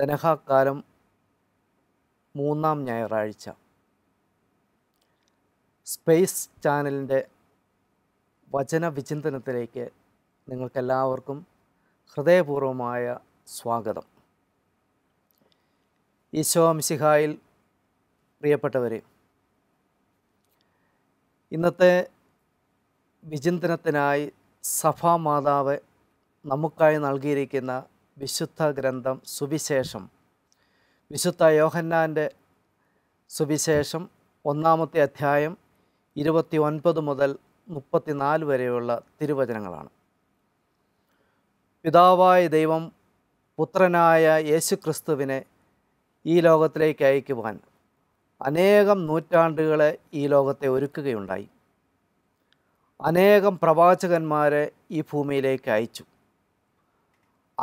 ദനഹാക്കാലം മൂന്നാം ഞായറാഴ്ച സ്പേസ് ചാനലിൻ്റെ വിചിന്തനത്തിലേക്ക് നിങ്ങൾക്കെല്ലാവർക്കും ഹൃദയപൂർവമായ സ്വാഗതം ഈശോംസിഹായിൽ പ്രിയപ്പെട്ടവരെ ഇന്നത്തെ വിചിന്തനത്തിനായി മാതാവ് നമുക്കായി നൽകിയിരിക്കുന്ന വിശുദ്ധ ഗ്രന്ഥം സുവിശേഷം വിശുദ്ധ യോഹന്നാൻ്റെ സുവിശേഷം ഒന്നാമത്തെ അധ്യായം ഇരുപത്തി ഒൻപത് മുതൽ മുപ്പത്തിനാല് വരെയുള്ള തിരുവചനങ്ങളാണ് പിതാവായ ദൈവം പുത്രനായ യേശുക്രിസ്തുവിനെ ഈ ലോകത്തിലേക്ക് അയക്കുവാൻ അനേകം നൂറ്റാണ്ടുകളെ ഈ ലോകത്തെ ഒരുക്കുകയുണ്ടായി അനേകം പ്രവാചകന്മാരെ ഈ ഭൂമിയിലേക്ക് അയച്ചു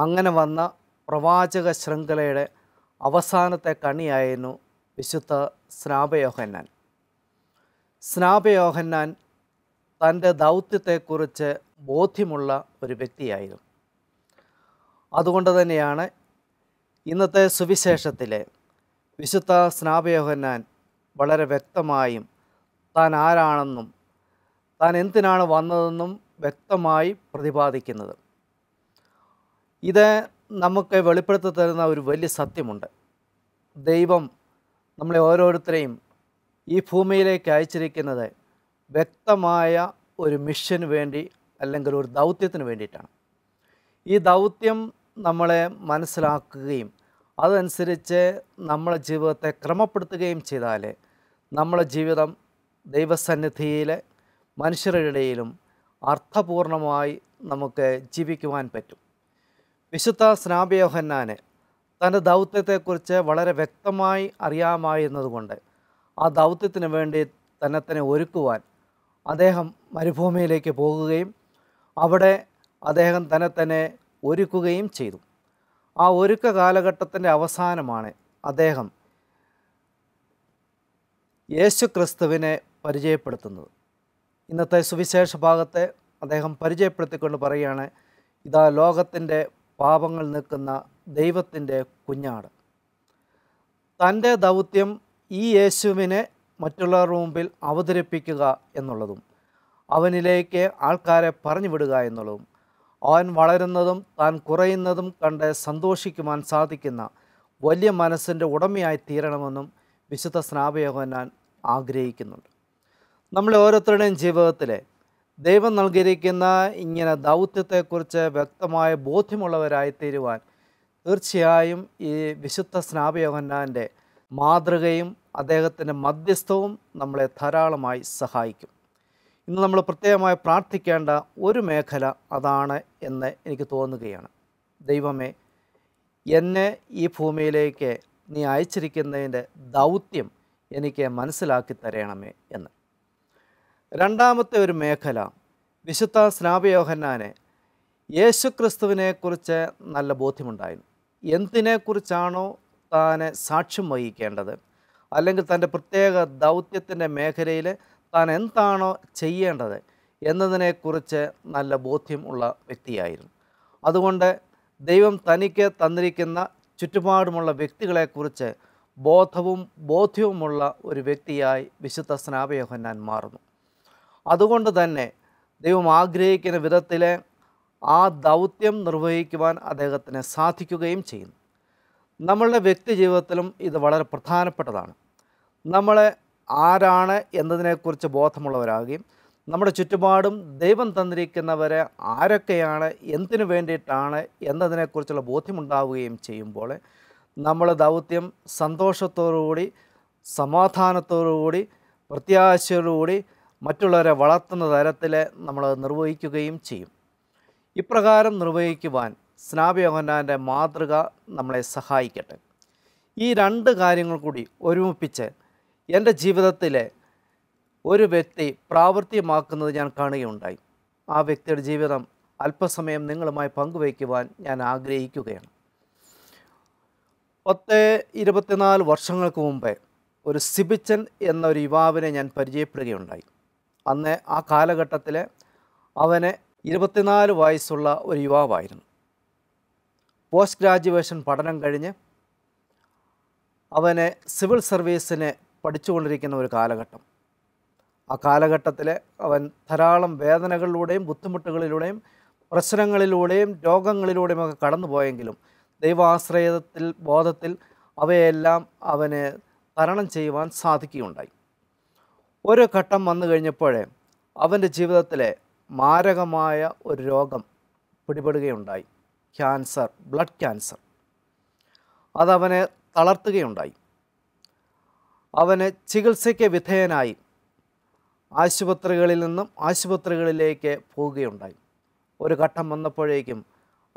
അങ്ങനെ വന്ന പ്രവാചക ശൃംഖലയുടെ അവസാനത്തെ കണിയായിരുന്നു വിശുദ്ധ സ്നാപയോഹന്നാൻ സ്നാപയോഹന്നാൻ തൻ്റെ ദൗത്യത്തെക്കുറിച്ച് ബോധ്യമുള്ള ഒരു വ്യക്തിയായിരുന്നു അതുകൊണ്ട് തന്നെയാണ് ഇന്നത്തെ സുവിശേഷത്തിലെ വിശുദ്ധ സ്നാപയോഹന്നാൻ വളരെ വ്യക്തമായും താൻ ആരാണെന്നും താൻ എന്തിനാണ് വന്നതെന്നും വ്യക്തമായി പ്രതിപാദിക്കുന്നത് ഇത് നമുക്ക് വെളിപ്പെടുത്തി തരുന്ന ഒരു വലിയ സത്യമുണ്ട് ദൈവം നമ്മളെ ഓരോരുത്തരെയും ഈ ഭൂമിയിലേക്ക് അയച്ചിരിക്കുന്നത് വ്യക്തമായ ഒരു മിഷന് വേണ്ടി അല്ലെങ്കിൽ ഒരു ദൗത്യത്തിന് വേണ്ടിയിട്ടാണ് ഈ ദൗത്യം നമ്മളെ മനസ്സിലാക്കുകയും അതനുസരിച്ച് നമ്മളെ ജീവിതത്തെ ക്രമപ്പെടുത്തുകയും ചെയ്താലേ നമ്മളെ ജീവിതം ദൈവസന്നിധിയിലെ മനുഷ്യരുടെ ഇടയിലും അർത്ഥപൂർണമായി നമുക്ക് ജീവിക്കുവാൻ പറ്റും വിശുദ്ധ സ്നാപയോഹന്നാന് തൻ്റെ ദൗത്യത്തെക്കുറിച്ച് വളരെ വ്യക്തമായി അറിയാമായിരുന്നതുകൊണ്ട് ആ ദൗത്യത്തിന് വേണ്ടി തന്നെ തന്നെ ഒരുക്കുവാൻ അദ്ദേഹം മരുഭൂമിയിലേക്ക് പോകുകയും അവിടെ അദ്ദേഹം തന്നെ തന്നെ ഒരുക്കുകയും ചെയ്തു ആ ഒരുക്ക കാലഘട്ടത്തിൻ്റെ അവസാനമാണ് അദ്ദേഹം യേശു ക്രിസ്തുവിനെ പരിചയപ്പെടുത്തുന്നത് ഇന്നത്തെ സുവിശേഷ ഭാഗത്തെ അദ്ദേഹം പരിചയപ്പെടുത്തിക്കൊണ്ട് പറയുകയാണ് ഇതാ ലോകത്തിൻ്റെ പാപങ്ങൾ നിൽക്കുന്ന ദൈവത്തിൻ്റെ കുഞ്ഞാട് തൻ്റെ ദൗത്യം ഈ യേശുവിനെ മറ്റുള്ളവരുടെ മുമ്പിൽ അവതരിപ്പിക്കുക എന്നുള്ളതും അവനിലേക്ക് ആൾക്കാരെ പറഞ്ഞു വിടുക എന്നുള്ളതും അവൻ വളരുന്നതും താൻ കുറയുന്നതും കണ്ട് സന്തോഷിക്കുവാൻ സാധിക്കുന്ന വലിയ മനസ്സിൻ്റെ ഉടമയായി തീരണമെന്നും വിശുദ്ധ ഞാൻ ആഗ്രഹിക്കുന്നുണ്ട് നമ്മളെ ഓരോരുത്തരുടെയും ജീവിതത്തിലെ ദൈവം നൽകിയിരിക്കുന്ന ഇങ്ങനെ ദൗത്യത്തെക്കുറിച്ച് വ്യക്തമായ ബോധ്യമുള്ളവരായി തീരുവാൻ തീർച്ചയായും ഈ വിശുദ്ധ സ്നാപയോഹന്നാൻ്റെ മാതൃകയും അദ്ദേഹത്തിൻ്റെ മധ്യസ്ഥവും നമ്മളെ ധാരാളമായി സഹായിക്കും ഇന്ന് നമ്മൾ പ്രത്യേകമായി പ്രാർത്ഥിക്കേണ്ട ഒരു മേഖല അതാണ് എന്ന് എനിക്ക് തോന്നുകയാണ് ദൈവമേ എന്നെ ഈ ഭൂമിയിലേക്ക് നീ അയച്ചിരിക്കുന്നതിൻ്റെ ദൗത്യം എനിക്ക് മനസ്സിലാക്കി തരണമേ എന്ന് രണ്ടാമത്തെ ഒരു മേഖല വിശുദ്ധ സ്നാപയോഹന്നാനെ യേശുക്രിസ്തുവിനെക്കുറിച്ച് നല്ല ബോധ്യമുണ്ടായിരുന്നു എന്തിനെക്കുറിച്ചാണോ താനെ സാക്ഷ്യം വഹിക്കേണ്ടത് അല്ലെങ്കിൽ തൻ്റെ പ്രത്യേക ദൗത്യത്തിൻ്റെ മേഖലയിൽ താൻ എന്താണോ ചെയ്യേണ്ടത് എന്നതിനെക്കുറിച്ച് നല്ല ബോധ്യം ഉള്ള വ്യക്തിയായിരുന്നു അതുകൊണ്ട് ദൈവം തനിക്ക് തന്നിരിക്കുന്ന ചുറ്റുപാടുമുള്ള വ്യക്തികളെക്കുറിച്ച് ബോധവും ബോധ്യവുമുള്ള ഒരു വ്യക്തിയായി വിശുദ്ധ സ്നാപയോഹന്നാൻ മാറുന്നു അതുകൊണ്ട് തന്നെ ദൈവം ആഗ്രഹിക്കുന്ന വിധത്തിൽ ആ ദൗത്യം നിർവഹിക്കുവാൻ അദ്ദേഹത്തിന് സാധിക്കുകയും ചെയ്യുന്നു നമ്മളുടെ വ്യക്തി ജീവിതത്തിലും ഇത് വളരെ പ്രധാനപ്പെട്ടതാണ് നമ്മളെ ആരാണ് എന്നതിനെക്കുറിച്ച് ബോധമുള്ളവരാകുകയും നമ്മുടെ ചുറ്റുപാടും ദൈവം തന്നിരിക്കുന്നവരെ ആരൊക്കെയാണ് എന്തിനു വേണ്ടിയിട്ടാണ് എന്നതിനെക്കുറിച്ചുള്ള ബോധ്യമുണ്ടാവുകയും ചെയ്യുമ്പോൾ നമ്മൾ ദൗത്യം സന്തോഷത്തോടുകൂടി സമാധാനത്തോടുകൂടി പ്രത്യാശയോടുകൂടി മറ്റുള്ളവരെ വളർത്തുന്ന തരത്തിൽ നമ്മൾ നിർവഹിക്കുകയും ചെയ്യും ഇപ്രകാരം നിർവഹിക്കുവാൻ സ്നാപയോഹന്നാൻ്റെ മാതൃക നമ്മളെ സഹായിക്കട്ടെ ഈ രണ്ട് കാര്യങ്ങൾ കൂടി ഒരുമിപ്പിച്ച് എൻ്റെ ജീവിതത്തിലെ ഒരു വ്യക്തി പ്രാവർത്തികമാക്കുന്നത് ഞാൻ കാണുകയുണ്ടായി ആ വ്യക്തിയുടെ ജീവിതം അല്പസമയം നിങ്ങളുമായി പങ്കുവയ്ക്കുവാൻ ഞാൻ ആഗ്രഹിക്കുകയാണ് പത്ത് ഇരുപത്തിനാല് വർഷങ്ങൾക്ക് മുമ്പേ ഒരു സിബിച്ചൻ എന്നൊരു യുവാവിനെ ഞാൻ പരിചയപ്പെടുകയുണ്ടായി അന്ന് ആ കാലഘട്ടത്തിലെ അവന് ഇരുപത്തിനാല് വയസ്സുള്ള ഒരു യുവാവായിരുന്നു പോസ്റ്റ് ഗ്രാജുവേഷൻ പഠനം കഴിഞ്ഞ് അവനെ സിവിൽ സർവീസിന് പഠിച്ചുകൊണ്ടിരിക്കുന്ന ഒരു കാലഘട്ടം ആ കാലഘട്ടത്തിൽ അവൻ ധാരാളം വേദനകളിലൂടെയും ബുദ്ധിമുട്ടുകളിലൂടെയും പ്രശ്നങ്ങളിലൂടെയും രോഗങ്ങളിലൂടെയും ഒക്കെ കടന്നുപോയെങ്കിലും ദൈവാശ്രയത്തിൽ ബോധത്തിൽ അവയെല്ലാം അവന് തരണം ചെയ്യുവാൻ സാധിക്കുകയുണ്ടായി ഒരു ഘട്ടം വന്നു കഴിഞ്ഞപ്പോഴേ അവൻ്റെ ജീവിതത്തിലെ മാരകമായ ഒരു രോഗം പിടിപെടുകയുണ്ടായി ക്യാൻസർ ബ്ലഡ് ക്യാൻസർ അതവനെ തളർത്തുകയുണ്ടായി അവന് ചികിത്സയ്ക്ക് വിധേയനായി ആശുപത്രികളിൽ നിന്നും ആശുപത്രികളിലേക്ക് പോവുകയുണ്ടായി ഒരു ഘട്ടം വന്നപ്പോഴേക്കും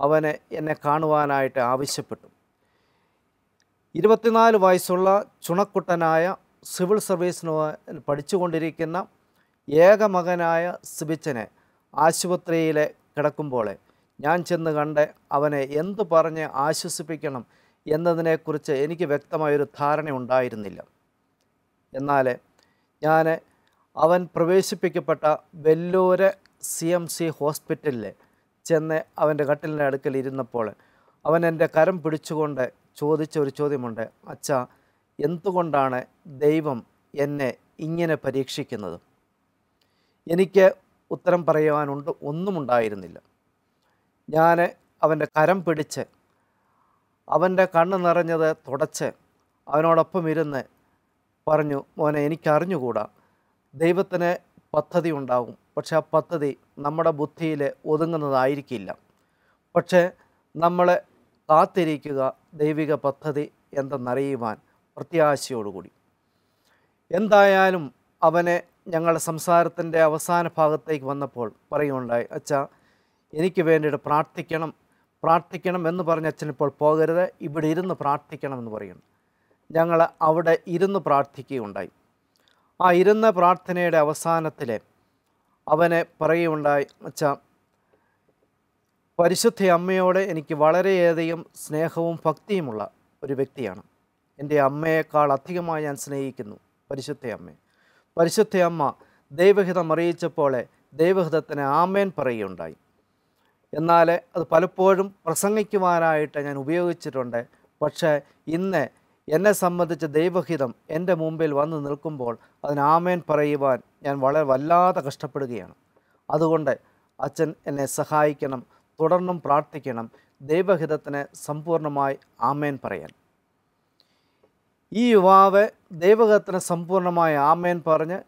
അവന് എന്നെ കാണുവാനായിട്ട് ആവശ്യപ്പെട്ടു ഇരുപത്തിനാല് വയസ്സുള്ള ചുണക്കുട്ടനായ സിവിൽ സർവീസിന് പഠിച്ചുകൊണ്ടിരിക്കുന്ന മകനായ സിബിച്ചനെ ആശുപത്രിയിൽ കിടക്കുമ്പോൾ ഞാൻ ചെന്ന് കണ്ട് അവനെ എന്തു പറഞ്ഞ് ആശ്വസിപ്പിക്കണം എന്നതിനെക്കുറിച്ച് എനിക്ക് വ്യക്തമായൊരു ധാരണ ഉണ്ടായിരുന്നില്ല എന്നാൽ ഞാൻ അവൻ പ്രവേശിപ്പിക്കപ്പെട്ട വെല്ലൂര് സി എം സി ഹോസ്പിറ്റലിൽ ചെന്ന് അവൻ്റെ കട്ടിലിൻ്റെ അടുക്കൽ ഇരുന്നപ്പോൾ അവൻ എൻ്റെ കരം പിടിച്ചുകൊണ്ട് ചോദിച്ച ഒരു ചോദ്യമുണ്ട് അച്ഛാ എന്തുകൊണ്ടാണ് ദൈവം എന്നെ ഇങ്ങനെ പരീക്ഷിക്കുന്നത് എനിക്ക് ഉത്തരം പറയുവാനുണ്ട് ഒന്നുമുണ്ടായിരുന്നില്ല ഞാൻ അവൻ്റെ കരം പിടിച്ച് അവൻ്റെ കണ്ണ് നിറഞ്ഞത് തുടച്ച് അവനോടൊപ്പം ഇരുന്ന് പറഞ്ഞു മോനെ എനിക്കറിഞ്ഞുകൂടാ ദൈവത്തിന് പദ്ധതി ഉണ്ടാകും പക്ഷെ ആ പദ്ധതി നമ്മുടെ ബുദ്ധിയിൽ ഒതുങ്ങുന്നതായിരിക്കില്ല പക്ഷേ നമ്മൾ കാത്തിരിക്കുക ദൈവിക പദ്ധതി എന്തെന്നറിയുവാൻ പ്രത്യാശയോടുകൂടി എന്തായാലും അവനെ ഞങ്ങളുടെ സംസാരത്തിൻ്റെ അവസാന ഭാഗത്തേക്ക് വന്നപ്പോൾ പറയുകയുണ്ടായി അച്ഛ എനിക്ക് വേണ്ടിയിട്ട് പ്രാർത്ഥിക്കണം പ്രാർത്ഥിക്കണം എന്ന് പറഞ്ഞ അച്ഛനിപ്പോൾ പോകരുത് ഇവിടെ ഇരുന്ന് പ്രാർത്ഥിക്കണം എന്ന് പറയുന്നു ഞങ്ങൾ അവിടെ ഇരുന്ന് പ്രാർത്ഥിക്കുകയുണ്ടായി ആ ഇരുന്ന പ്രാർത്ഥനയുടെ അവസാനത്തിൽ അവനെ പറയുകയുണ്ടായി അച്ഛ പരിശുദ്ധ അമ്മയോട് എനിക്ക് വളരെയധികം സ്നേഹവും ഭക്തിയുമുള്ള ഒരു വ്യക്തിയാണ് എൻ്റെ അമ്മയേക്കാൾ അധികമായി ഞാൻ സ്നേഹിക്കുന്നു പരിശുദ്ധ അമ്മ പരിശുദ്ധ അമ്മ ദൈവഹിതം അറിയിച്ചപ്പോൾ ദൈവഹിതത്തിന് ആമേൻ പറയുകയുണ്ടായി എന്നാൽ അത് പലപ്പോഴും പ്രസംഗിക്കുവാനായിട്ട് ഞാൻ ഉപയോഗിച്ചിട്ടുണ്ട് പക്ഷേ ഇന്ന് എന്നെ സംബന്ധിച്ച ദൈവഹിതം എൻ്റെ മുമ്പിൽ വന്നു നിൽക്കുമ്പോൾ അതിന് ആമേൻ പറയുവാൻ ഞാൻ വളരെ വല്ലാതെ കഷ്ടപ്പെടുകയാണ് അതുകൊണ്ട് അച്ഛൻ എന്നെ സഹായിക്കണം തുടർന്നും പ്രാർത്ഥിക്കണം ദൈവഹിതത്തിന് സമ്പൂർണ്ണമായി ആമേൻ പറയാൻ ഈ യുവാവ് ദൈവകത്തിന് സമ്പൂർണ്ണമായ ആമേൻ പറഞ്ഞ്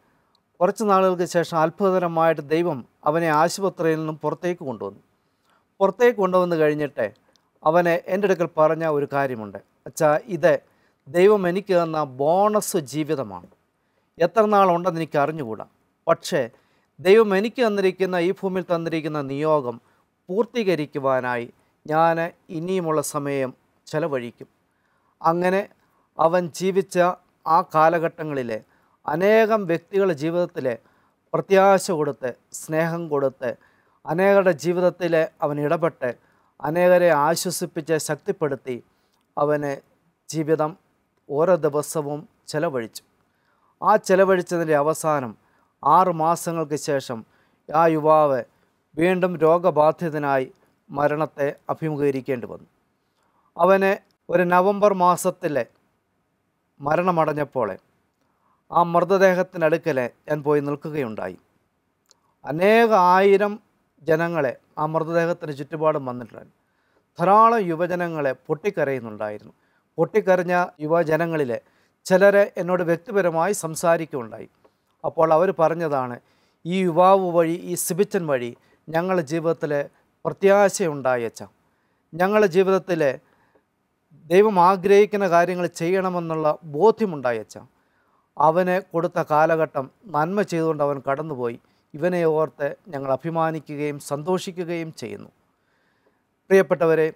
കുറച്ച് നാളുകൾക്ക് ശേഷം അത്ഭുതകരമായിട്ട് ദൈവം അവനെ ആശുപത്രിയിൽ നിന്നും പുറത്തേക്ക് കൊണ്ടുവന്നു പുറത്തേക്ക് കൊണ്ടുവന്ന് കഴിഞ്ഞിട്ട് അവനെ എൻ്റെ അടുക്കൽ പറഞ്ഞ ഒരു കാര്യമുണ്ട് അച്ഛാ ഇത് ദൈവം എനിക്ക് തന്ന ബോണസ് ജീവിതമാണ് എത്ര നാളുണ്ടെന്ന് എനിക്ക് അറിഞ്ഞുകൂടാ പക്ഷേ ദൈവം എനിക്ക് തന്നിരിക്കുന്ന ഈ ഭൂമിയിൽ തന്നിരിക്കുന്ന നിയോഗം പൂർത്തീകരിക്കുവാനായി ഞാൻ ഇനിയുമുള്ള സമയം ചെലവഴിക്കും അങ്ങനെ അവൻ ജീവിച്ച ആ കാലഘട്ടങ്ങളിലെ അനേകം വ്യക്തികളുടെ ജീവിതത്തിലെ പ്രത്യാശ കൊടുത്ത് സ്നേഹം കൊടുത്ത് അനേകരുടെ ജീവിതത്തിൽ അവൻ ഇടപെട്ട് അനേകരെ ആശ്വസിപ്പിച്ച് ശക്തിപ്പെടുത്തി അവന് ജീവിതം ഓരോ ദിവസവും ചെലവഴിച്ചു ആ ചെലവഴിച്ചതിൻ്റെ അവസാനം ആറ് മാസങ്ങൾക്ക് ശേഷം ആ യുവാവ് വീണ്ടും രോഗബാധിതനായി മരണത്തെ അഭിമുഖീകരിക്കേണ്ടി വന്നു അവന് ഒരു നവംബർ മാസത്തിലെ മരണമടഞ്ഞപ്പോളെ ആ മൃതദേഹത്തിനടുക്കലെ ഞാൻ പോയി നിൽക്കുകയുണ്ടായി അനേക ആയിരം ജനങ്ങളെ ആ മൃതദേഹത്തിന് ചുറ്റുപാടും വന്നിട്ടുണ്ട് ധാരാളം യുവജനങ്ങളെ പൊട്ടിക്കരയുന്നുണ്ടായിരുന്നു പൊട്ടിക്കരഞ്ഞ യുവജനങ്ങളിലെ ചിലരെ എന്നോട് വ്യക്തിപരമായി സംസാരിക്കുകയുണ്ടായി അപ്പോൾ അവർ പറഞ്ഞതാണ് ഈ യുവാവ് വഴി ഈ സിബിച്ചൻ വഴി ഞങ്ങളുടെ ജീവിതത്തിലെ പ്രത്യാശയുണ്ടായച്ച ഞങ്ങളുടെ ജീവിതത്തിലെ ദൈവം ആഗ്രഹിക്കുന്ന കാര്യങ്ങൾ ചെയ്യണമെന്നുള്ള ബോധ്യമുണ്ടായച്ച അവന് കൊടുത്ത കാലഘട്ടം നന്മ ചെയ്തുകൊണ്ട് അവൻ കടന്നുപോയി ഇവനെ ഓർത്ത് ഞങ്ങൾ അഭിമാനിക്കുകയും സന്തോഷിക്കുകയും ചെയ്യുന്നു പ്രിയപ്പെട്ടവരെ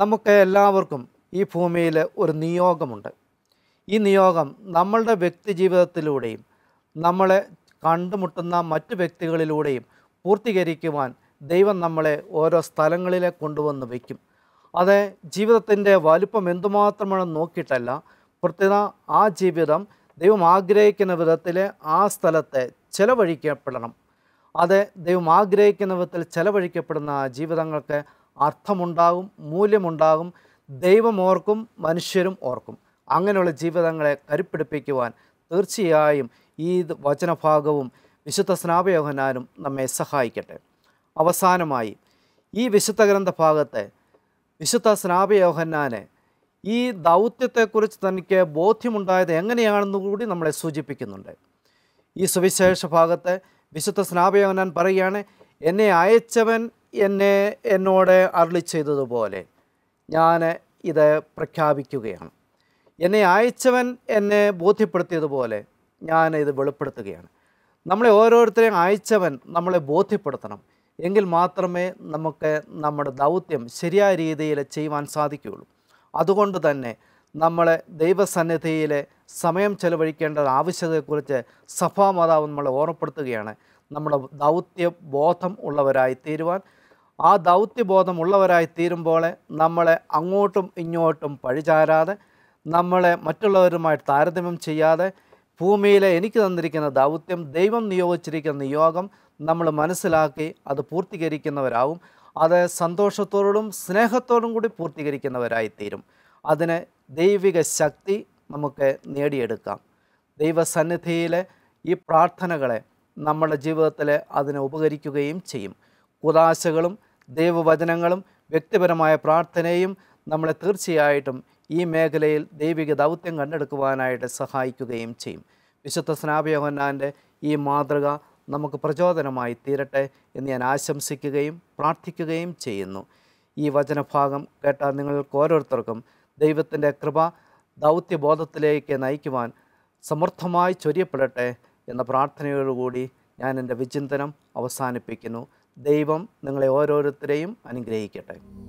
നമുക്ക് എല്ലാവർക്കും ഈ ഭൂമിയിൽ ഒരു നിയോഗമുണ്ട് ഈ നിയോഗം നമ്മളുടെ വ്യക്തി ജീവിതത്തിലൂടെയും നമ്മളെ കണ്ടുമുട്ടുന്ന മറ്റു വ്യക്തികളിലൂടെയും പൂർത്തീകരിക്കുവാൻ ദൈവം നമ്മളെ ഓരോ സ്ഥലങ്ങളിലെ കൊണ്ടുവന്ന് വയ്ക്കും അത് ജീവിതത്തിൻ്റെ വലുപ്പം എന്തുമാത്രമാണ് നോക്കിയിട്ടല്ല പ്രത്യേക ആ ജീവിതം ദൈവം ആഗ്രഹിക്കുന്ന വിധത്തിൽ ആ സ്ഥലത്തെ ചെലവഴിക്കപ്പെടണം അത് ദൈവം ആഗ്രഹിക്കുന്ന വിധത്തിൽ ചെലവഴിക്കപ്പെടുന്ന ജീവിതങ്ങൾക്ക് അർത്ഥമുണ്ടാകും മൂല്യമുണ്ടാകും ദൈവം ഓർക്കും മനുഷ്യരും ഓർക്കും അങ്ങനെയുള്ള ജീവിതങ്ങളെ കരുപ്പിടിപ്പിക്കുവാൻ തീർച്ചയായും ഈ വചനഭാഗവും വിശുദ്ധ സ്നാപയോഹനാനും നമ്മെ സഹായിക്കട്ടെ അവസാനമായി ഈ വിശുദ്ധ ഗ്രന്ഥ ഭാഗത്തെ വിശുദ്ധ സ്നാപയോഹന്നാനെ ഈ ദൗത്യത്തെക്കുറിച്ച് തനിക്ക് ബോധ്യമുണ്ടായത് എങ്ങനെയാണെന്ന് കൂടി നമ്മളെ സൂചിപ്പിക്കുന്നുണ്ട് ഈ സുവിശേഷ ഭാഗത്ത് വിശുദ്ധ സ്നാപയോഹന്നാൻ പറയുകയാണ് എന്നെ അയച്ചവൻ എന്നെ എന്നോട് അരളി ചെയ്തതുപോലെ ഞാൻ ഇത് പ്രഖ്യാപിക്കുകയാണ് എന്നെ അയച്ചവൻ എന്നെ ബോധ്യപ്പെടുത്തിയതുപോലെ ഞാൻ ഇത് വെളിപ്പെടുത്തുകയാണ് നമ്മളെ ഓരോരുത്തരെയും അയച്ചവൻ നമ്മളെ ബോധ്യപ്പെടുത്തണം എങ്കിൽ മാത്രമേ നമുക്ക് നമ്മുടെ ദൗത്യം ശരിയായ രീതിയിൽ ചെയ്യുവാൻ സാധിക്കുകയുള്ളൂ അതുകൊണ്ട് തന്നെ നമ്മളെ ദൈവസന്നിധിയിൽ സമയം ചെലവഴിക്കേണ്ട സഭാ മാതാവ് നമ്മളെ ഓർമ്മപ്പെടുത്തുകയാണ് നമ്മുടെ ദൗത്യ ബോധം ഉള്ളവരായി തീരുവാൻ ആ ദൗത്യബോധം ഉള്ളവരായി തീരുമ്പോൾ നമ്മളെ അങ്ങോട്ടും ഇങ്ങോട്ടും പഴിചാരാതെ നമ്മളെ മറ്റുള്ളവരുമായി താരതമ്യം ചെയ്യാതെ ഭൂമിയിലെ എനിക്ക് തന്നിരിക്കുന്ന ദൗത്യം ദൈവം നിയോഗിച്ചിരിക്കുന്ന നിയോഗം നമ്മൾ മനസ്സിലാക്കി അത് പൂർത്തീകരിക്കുന്നവരാവും അത് സന്തോഷത്തോടും സ്നേഹത്തോടും കൂടി പൂർത്തീകരിക്കുന്നവരായിത്തീരും അതിന് ദൈവിക ശക്തി നമുക്ക് നേടിയെടുക്കാം ദൈവസന്നിധിയിലെ ഈ പ്രാർത്ഥനകളെ നമ്മുടെ ജീവിതത്തിൽ അതിനെ ഉപകരിക്കുകയും ചെയ്യും കുതാശകളും ദൈവവചനങ്ങളും വ്യക്തിപരമായ പ്രാർത്ഥനയും നമ്മളെ തീർച്ചയായിട്ടും ഈ മേഖലയിൽ ദൈവിക ദൗത്യം കണ്ടെടുക്കുവാനായിട്ട് സഹായിക്കുകയും ചെയ്യും വിശുദ്ധ സ്നാപയോഹന്നാൻ്റെ ഈ മാതൃക നമുക്ക് പ്രചോദനമായി തീരട്ടെ എന്ന് ഞാൻ ആശംസിക്കുകയും പ്രാർത്ഥിക്കുകയും ചെയ്യുന്നു ഈ വചനഭാഗം കേട്ട നിങ്ങൾക്ക് ഓരോരുത്തർക്കും ദൈവത്തിൻ്റെ കൃപ ദൗത്യബോധത്തിലേക്ക് നയിക്കുവാൻ സമർത്ഥമായി ചൊരിയപ്പെടട്ടെ എന്ന പ്രാർത്ഥനയോടുകൂടി ഞാൻ എൻ്റെ വിചിന്തനം അവസാനിപ്പിക്കുന്നു ദൈവം നിങ്ങളെ ഓരോരുത്തരെയും അനുഗ്രഹിക്കട്ടെ